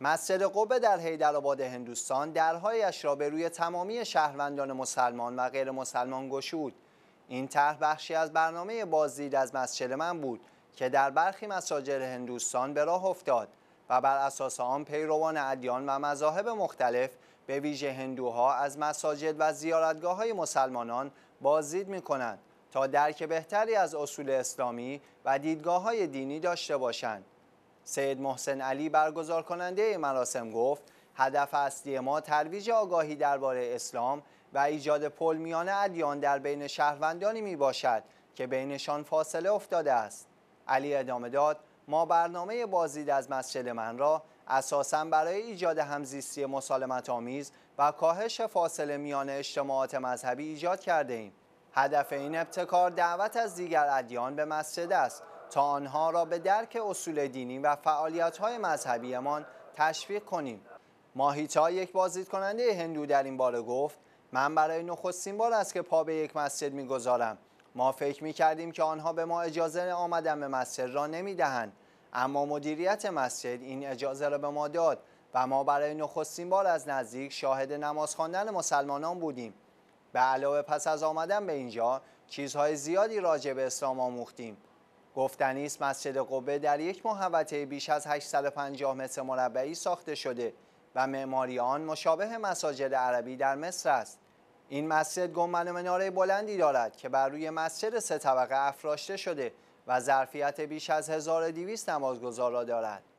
مسجد قبه در حیدرآباد هندوستان درهایش را به روی تمامی شهروندان مسلمان و غیر مسلمان گشود این طرح بخشی از برنامه بازدید از مسجد من بود که در برخی مساجد هندوستان به راه افتاد و بر اساس آن پیروان ادیان و مذاهب مختلف به ویژه هندوها از مساجد و زیارتگاه های مسلمانان بازدید می کنند تا درک بهتری از اصول اسلامی و دیدگاه های دینی داشته باشند سید محسن علی برگزار کننده مراسم گفت هدف اصلی ما ترویج آگاهی درباره اسلام و ایجاد پل میان ادیان در بین شهروندانی می باشد که بینشان فاصله افتاده است علی ادامه داد ما برنامه بازدید از مسجد من را اساسا برای ایجاد همزیستی مسالمت آمیز و کاهش فاصله میان اجتماعات مذهبی ایجاد کرده ایم هدف این ابتکار دعوت از دیگر ادیان به مسجد است تا آنها را به درک اصول دینی و مذهبی مذهبیمان تشویق کنیم. ماهیتا یک بازدید کننده هندو در این باره گفت من برای نخستین بار است که پا به یک مسجد گذارم ما فکر می کردیم که آنها به ما اجازه آمدن به مسجد را نمی دهند اما مدیریت مسجد این اجازه را به ما داد و ما برای نخستین بار از نزدیک شاهد نماز خواندن مسلمانان بودیم به علاوه پس از آمدن به اینجا چیزهای زیادی راجع به اسلام آموختیم گفتنی است مسجد قبه در یک محوطه بیش از 850 متر مربعی ساخته شده و معماری آن مشابه مساجد عربی در مصر است این مسجد گنبد مناره بلندی دارد که بر روی مسجد سه طبقه افراشته شده و ظرفیت بیش از 1200 نمازگزار را دارد